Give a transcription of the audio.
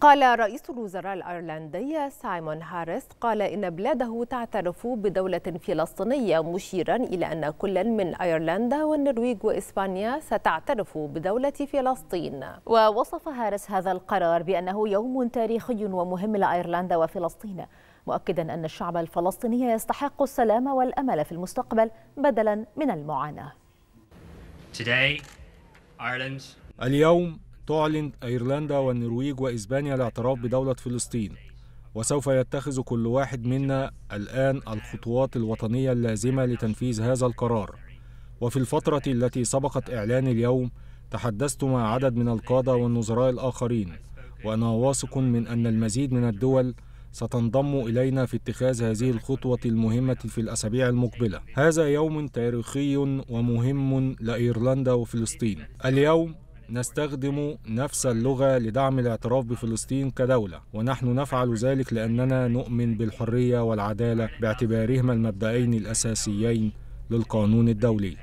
قال رئيس الوزراء الأيرلندي سايمون هاريس قال إن بلاده تعترف بدولة فلسطينية مشيرا إلى أن كل من أيرلندا والنرويج وإسبانيا ستعترف بدولة فلسطين ووصف هاريس هذا القرار بأنه يوم تاريخي ومهم لأيرلندا وفلسطين مؤكدا أن الشعب الفلسطيني يستحق السلام والأمل في المستقبل بدلا من المعاناة اليوم تعلن أيرلندا والنرويج وإسبانيا الاعتراف بدولة فلسطين وسوف يتخذ كل واحد منا الآن الخطوات الوطنية اللازمة لتنفيذ هذا القرار وفي الفترة التي سبقت إعلان اليوم تحدثت مع عدد من القادة والنظراء الآخرين وأنا واثق من أن المزيد من الدول ستنضم إلينا في اتخاذ هذه الخطوة المهمة في الأسابيع المقبلة هذا يوم تاريخي ومهم لإيرلندا وفلسطين اليوم نستخدم نفس اللغة لدعم الاعتراف بفلسطين كدولة ونحن نفعل ذلك لأننا نؤمن بالحرية والعدالة باعتبارهما المبدأين الأساسيين للقانون الدولي